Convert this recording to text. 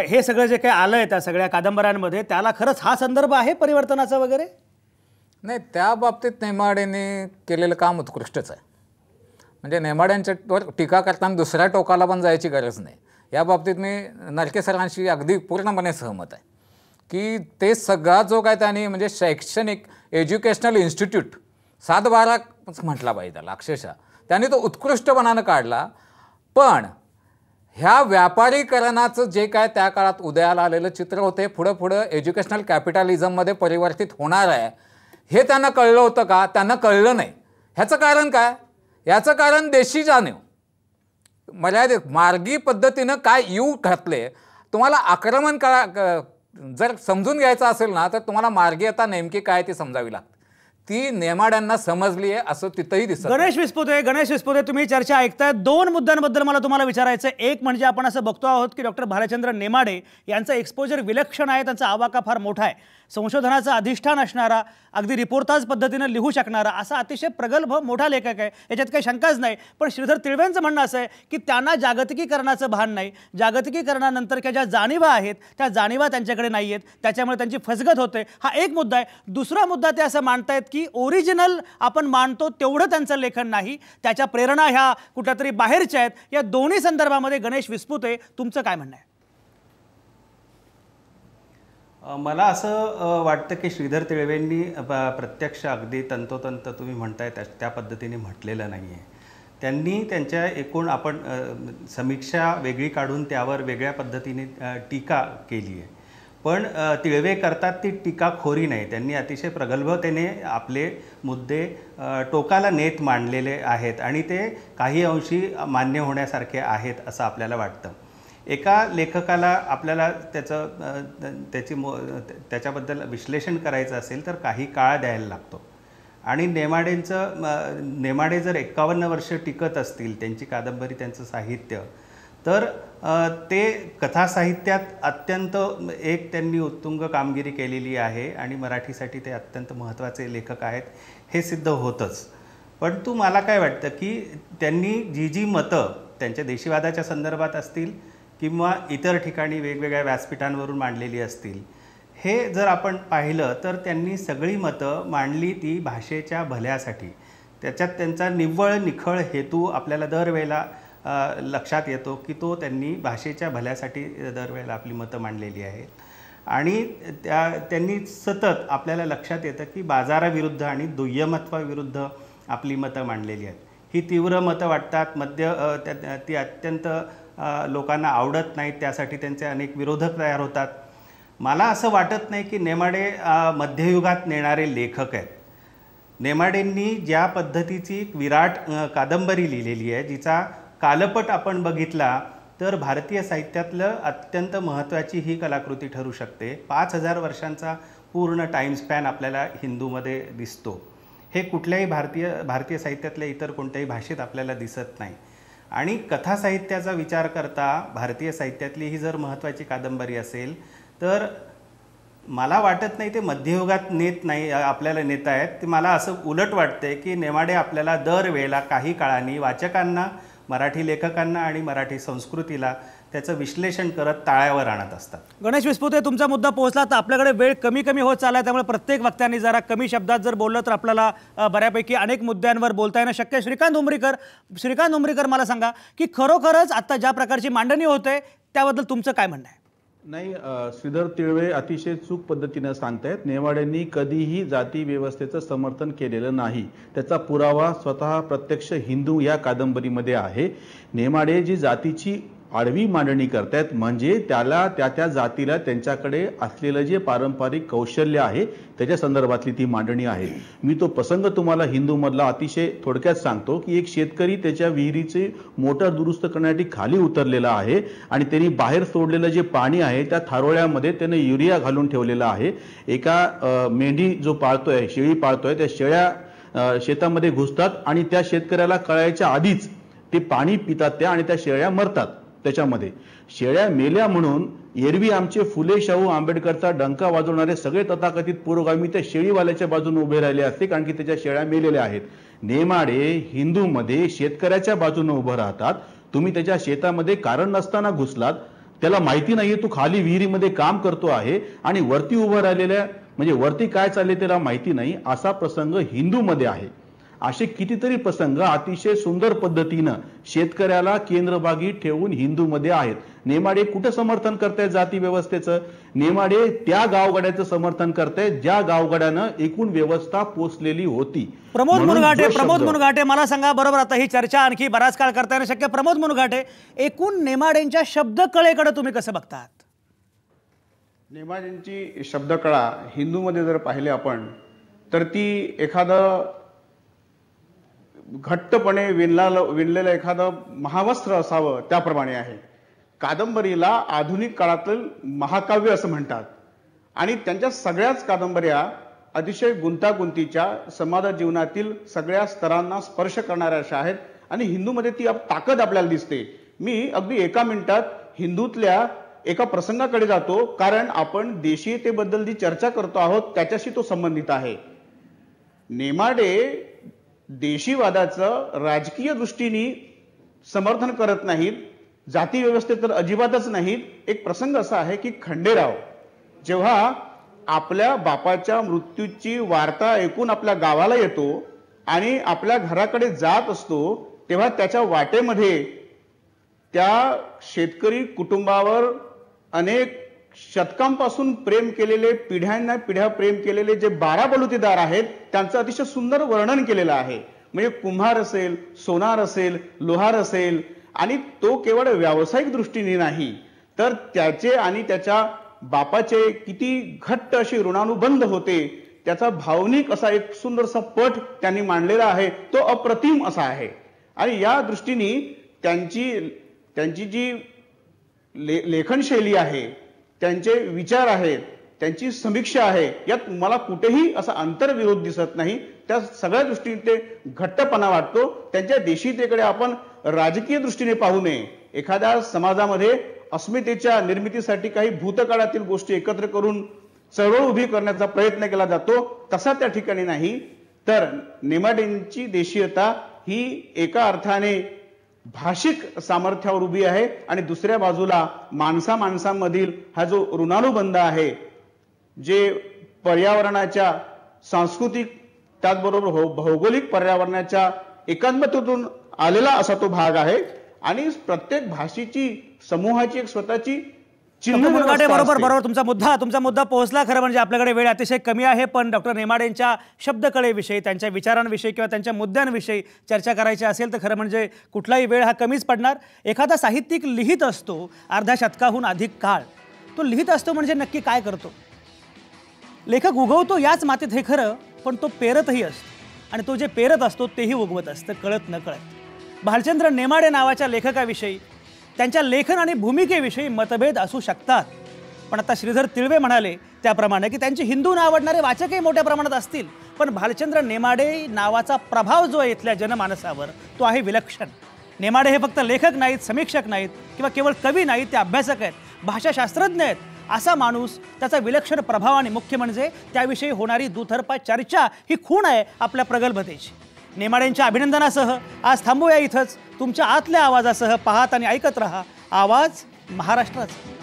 हे सगळं जे काही आलं आहे त्या सगळ्या कादंबऱ्यांमध्ये त्याला खरंच हा संदर्भ आहे परिवर्तनाचा वगैरे नाही त्या बाबतीत नेमाडेने केलेलं काम उत्कृष्टच आहे म्हणजे नेमाड्यांच्या टीका करताना दुसऱ्या टोकाला पण जायची गरज नाही या बाबतीत मी नरके सरांशी अगदी पूर्णपणे सहमत आहे की ते सगळा जो काय त्यांनी म्हणजे शैक्षणिक एज्युकेशनल इन्स्टिट्यूट सात बारा म्हटला पाहिजे त्याला अक्षरशः त्यांनी तो उत्कृष्टपणानं काढला पण ह्या व्यापारीकरणाचं जे काय त्या काळात उदयाला आलेलं चित्र होते पुढं पुढं एज्युकेशनल कॅपिटलिझममध्ये परिवर्तित होणार आहे हे त्यांना कळलं होतं का त्यांना कळलं नाही ह्याचं कारण काय याचं कारण देशी जाणीव मर्यादित मार्गी पद्धतीनं काय येऊ घातले तुम्हाला आक्रमण करा जर समजून घ्यायचं असेल ना तर तुम्हाला मार्गी आता नेमकी काय ती समजावी लागते ती नेमाड्यांना समजली आहे असं तिथंही दिसत गणेश आहे गणेश विस्पोते तुम्ही चर्चा ऐकताय दोन मुद्द्यांबद्दल मला तुम्हाला विचारायचं एक म्हणजे आपण असं बघतो आहोत की डॉक्टर भालचंद्र नेमाडे यांचं एक्सपोजर विलक्षण आहे त्यांचा आवाका फार मोठा आहे संशोधनाचं अधिष्ठान असणारा अगदी रिपोर्टाज पद्धतीनं लिहू शकणारा असा अतिशय प्रगल्भ मोठा लेखक आहे याच्यात काही शंकाच नाही पण श्रीधर तिळव्यांचं म्हणणं असं आहे की त्यांना जागतिकीकरणाचं भान नाही जागतिकीकरणानंतर ज्या जाणीवा आहेत त्या जाणीवा त्यांच्याकडे नाही आहेत त्याच्यामुळे त्यांची फसगत होते हा एक मुद्दा आहे दुसरा मुद्दा ते असं मानतायत की ओरिजिनल आपण मानतो तेवढं त्यांचं लेखन नाही त्याच्या प्रेरणा ह्या कुठल्या तरी बाहेरच्या आहेत या दोन्ही संदर्भामध्ये गणेश विस्पुते तुमचं काय म्हणणं आहे मला असं वाटतं की श्रीधर तिळवेंनी प्रत्यक्ष अगदी तंतोतंत तुम्ही म्हणताय त्या त्या पद्धतीने म्हटलेलं नाही आहे त्यांनी त्यांच्या एकूण आपण समीक्षा वेगळी काढून त्यावर वेगळ्या पद्धतीने टीका केली आहे पण तिळवे करतात ती टीका खोरी नाही त्यांनी अतिशय प्रगल्भतेने आपले मुद्दे टोकाला नेत मांडलेले आहेत आणि ते काही अंशी मान्य होण्यासारखे आहेत असं आपल्याला वाटतं एका लेखकाला आपल्याला त्याचं त्याची मो त्याच्याबद्दल विश्लेषण करायचं असेल तर काही काळ द्यायला लागतो आणि नेमाडेंचं नेमाडे जर एक्कावन्न वर्ष टिकत असतील त्यांची कादंबरी त्यांचं साहित्य तर ते कथासाहित्यात अत्यंत एक त्यांनी उत्तुंग कामगिरी केलेली आहे आणि मराठीसाठी ते अत्यंत महत्त्वाचे लेखक आहेत हे सिद्ध होतंच तू मला काय वाटतं की त्यांनी जी जी मतं त्यांच्या देशीवादाच्या संदर्भात असतील किंवा इतर ठिकाणी वेगवेगळ्या व्यासपीठांवरून मांडलेली असतील हे जर आपण पाहिलं तर त्यांनी सगळी मतं मांडली ती भाषेच्या भल्यासाठी त्याच्यात त्यांचा निव्वळ निखळ हेतू आपल्याला दरवेळेला लक्षात येतो की तो त्यांनी भाषेच्या भल्यासाठी दरवेळेला आपली मतं मांडलेली आहेत आणि त्या त्यांनी सतत आपल्याला लक्षात येतं की बाजाराविरुद्ध आणि दुय्यमत्वाविरुद्ध आपली मतं मांडलेली आहेत ही तीव्र मतं वाटतात मध्य ती अत्यंत लोकांना आवडत नाहीत त्यासाठी त्यांचे अनेक विरोधक तयार होतात मला असं वाटत नाही की नेमाडे मध्ययुगात नेणारे लेखक आहेत नेमाडेंनी ज्या पद्धतीची एक विराट कादंबरी लिहिलेली आहे जिचा कालपट आपण बघितला तर भारतीय साहित्यातलं अत्यंत महत्त्वाची ही कलाकृती ठरू शकते पाच हजार वर्षांचा पूर्ण टाईम स्पॅन आपल्याला हिंदूमध्ये दिसतो हे कुठल्याही भारतीय भारतीय साहित्यातल्या इतर कोणत्याही भाषेत आपल्याला दिसत नाही आणि कथासाहित्याचा विचार करता भारतीय साहित्यातली ही जर महत्त्वाची कादंबरी असेल तर मला वाटत नाही ते मध्ययुगात नेत नाही आपल्याला नेत आहेत ते मला असं उलट वाटते की नेमाडे आपल्याला दरवेळेला काही काळाने वाचकांना मराठी लेखकांना आणि मराठी संस्कृतीला त्याचं विश्लेषण करत ताळ्यावर आणत असतात गणेश विस्पुते तुमचा मुद्दा पोहोचला तर आपल्याकडे वेळ कमी कमी होत चालला आहे त्यामुळे प्रत्येक वक्त्यांनी जरा कमी शब्दात जर बोललं तर आपल्याला बऱ्यापैकी अनेक मुद्द्यांवर बोलता येणं शक्य श्रीकांत उमरीकर श्रीकांत उमरीकर मला सांगा की खरोखरच आता ज्या प्रकारची मांडणी होते त्याबद्दल तुमचं काय म्हणणं आहे नाही श्रीधर तिळवे अतिशय चूक पद्धतीनं सांगतायत नेवाड्यांनी कधीही जाती व्यवस्थेचं समर्थन केलेलं नाही त्याचा पुरावा स्वतः प्रत्यक्ष हिंदू या कादंबरीमध्ये आहे नेमाडे जी जातीची आडवी मांडणी आहेत म्हणजे त्याला त्या त्या जातीला त्यांच्याकडे असलेलं जे पारंपरिक कौशल्य आहे त्याच्या संदर्भातली ती मांडणी आहे मी तो प्रसंग तुम्हाला हिंदूमधला अतिशय थोडक्यात सांगतो की एक शेतकरी त्याच्या विहिरीचे मोटर दुरुस्त करण्यासाठी खाली उतरलेला आहे आणि त्यांनी बाहेर सोडलेलं जे पाणी आहे त्या थारोळ्यामध्ये त्यानं युरिया घालून ठेवलेला आहे एका मेंढी जो पाळतोय शेळी पाळतोय त्या शेळ्या शेतामध्ये घुसतात आणि त्या शेतकऱ्याला कळायच्या आधीच ते पाणी पितात त्या आणि त्या शेळ्या मरतात त्याच्यामध्ये शेळ्या मेल्या म्हणून एरवी आमचे फुले शाहू आंबेडकरचा डंका वाजवणारे सगळे तथाकथित पुरोगामी त्या शेळीवाल्याच्या बाजूने उभे राहिले असते कारण की त्याच्या शेळ्या मेलेल्या आहेत नेमाडे हिंदूमध्ये शेतकऱ्याच्या बाजूने उभं राहतात तुम्ही त्याच्या शेतामध्ये कारण नसताना घुसलात त्याला माहिती नाहीये तू खाली विहिरीमध्ये काम करतो आहे आणि वरती उभं राहिलेल्या म्हणजे वरती काय चालले त्याला माहिती नाही असा प्रसंग हिंदूमध्ये आहे असे कितीतरी प्रसंग अतिशय सुंदर पद्धतीनं शेतकऱ्याला केंद्रभागी ठेवून हिंदूमध्ये आहेत नेमाडे कुठं समर्थन करतायत जाती व्यवस्थेचं नेमाडे त्या गावगड्याचं समर्थन करतायत ज्या गावगड्यानं एकूण व्यवस्था पोचलेली होती प्रमोद मुनघाटे प्रमोद मुनघाटे मला सांगा बरोबर आता ही चर्चा आणखी बराच काळ करता येणं शक्य प्रमोद मुनघाटे एकूण नेमाडेंच्या शब्दकळेकडे तुम्ही कसं बघता नेमाडेंची शब्दकळा हिंदूमध्ये जर पाहिले आपण तर ती एखादं घट्टपणे विणला विणलेलं एखादं महावस्त्र असावं त्याप्रमाणे आहे कादंबरीला आधुनिक काळातील महाकाव्य असं म्हणतात आणि त्यांच्या सगळ्याच कादंबऱ्या अतिशय गुंतागुंतीच्या समाज जीवनातील सगळ्या स्तरांना स्पर्श करणाऱ्या अशा आहेत आणि हिंदूमध्ये ती ताकद आपल्याला दिसते मी अगदी एका मिनिटात हिंदूतल्या एका प्रसंगाकडे जातो कारण आपण देशीयतेबद्दल जी चर्चा करतो आहोत त्याच्याशी तो संबंधित आहे नेमाडे देशीवादाचं राजकीय दृष्टीने समर्थन करत नाहीत जाती व्यवस्थेत तर अजिबातच नाहीत एक प्रसंग असा आहे की खंडेराव जेव्हा आपल्या बापाच्या मृत्यूची वार्ता ऐकून आपल्या गावाला येतो आणि आपल्या घराकडे जात असतो तेव्हा त्याच्या वाटेमध्ये त्या शेतकरी कुटुंबावर अनेक शतकांपासून प्रेम केलेले पिढ्यांना पिढ्या प्रेम केलेले जे बारा बलुतेदार आहेत त्यांचं अतिशय सुंदर वर्णन केलेलं आहे म्हणजे कुंभार असेल सोनार असेल लोहार असेल आणि तो केवळ व्यावसायिक दृष्टीने नाही तर त्याचे आणि त्याच्या बापाचे किती घट्ट अशी ऋणानुबंध होते त्याचा भावनिक असा एक सुंदरसा पट त्यांनी मांडलेला आहे तो अप्रतिम असा आहे आणि या दृष्टीने त्यांची त्यांची जी ले लेखनशैली आहे त्यांचे विचार आहेत त्यांची समीक्षा आहे यात मला कुठेही असा आंतरविरोध दिसत नाही त्या सगळ्या दृष्टीने ते घट्टपणा वाटतो त्यांच्या देशीतेकडे आपण राजकीय दृष्टीने पाहू नये एखाद्या समाजामध्ये अस्मितेच्या निर्मितीसाठी काही भूतकाळातील गोष्टी एकत्र करून चळवळ उभी करण्याचा प्रयत्न केला जातो तसा त्या ठिकाणी नाही तर नेमाडेंची देशीयता ही एका अर्थाने भाषिक सामर्थ्यावर उभी आहे आणि दुसऱ्या बाजूला माणसा माणसांमधील हा जो ऋणानुबंध आहे जे पर्यावरणाच्या सांस्कृतिक त्याचबरोबर हो भौगोलिक पर्यावरणाच्या एकात्मतेतून आलेला असा तो भाग आहे आणि प्रत्येक भाषेची समूहाची एक स्वतःची मुलगाडे बरोबर बरोबर तुमचा मुद्दा तुमचा मुद्दा पोहोचला खरं म्हणजे आपल्याकडे वेळ अतिशय कमी आहे पण डॉक्टर नेमाडेंच्या शब्दकळेविषयी त्यांच्या विचारांविषयी किंवा त्यांच्या मुद्द्यांविषयी चर्चा करायची असेल तर खरं म्हणजे कुठलाही वेळ हा कमीच पडणार एखादा साहित्यिक लिहित असतो अर्ध्या शतकाहून अधिक काळ तो लिहित असतो म्हणजे नक्की काय करतो लेखक उगवतो याच मातीत हे खरं पण तो पेरतही असतो आणि तो जे पेरत असतो तेही उगवत असतं कळत न कळत भालचंद्र नेमाडे नावाच्या लेखकाविषयी त्यांच्या लेखन आणि भूमिकेविषयी मतभेद असू शकतात पण आता श्रीधर तिळवे म्हणाले त्याप्रमाणे की त्यांची हिंदू न आवडणारे वाचकही मोठ्या प्रमाणात असतील पण भालचंद्र नेमाडे नावाचा प्रभाव जो आहे इथल्या जनमानसावर तो आहे विलक्षण नेमाडे हे फक्त लेखक नाहीत समीक्षक नाहीत किंवा केवळ कवी नाहीत ते अभ्यासक आहेत भाषाशास्त्रज्ञ आहेत असा माणूस त्याचा विलक्षण प्रभाव आणि मुख्य म्हणजे त्याविषयी होणारी दुतर्फा चर्चा ही खूण आहे आपल्या प्रगल्भतेची नेमाड्यांच्या अभिनंदनासह आज थांबूया इथंच तुमच्या आतल्या आवाजासह पाहत आणि ऐकत रहा आवाज महाराष्ट्राचा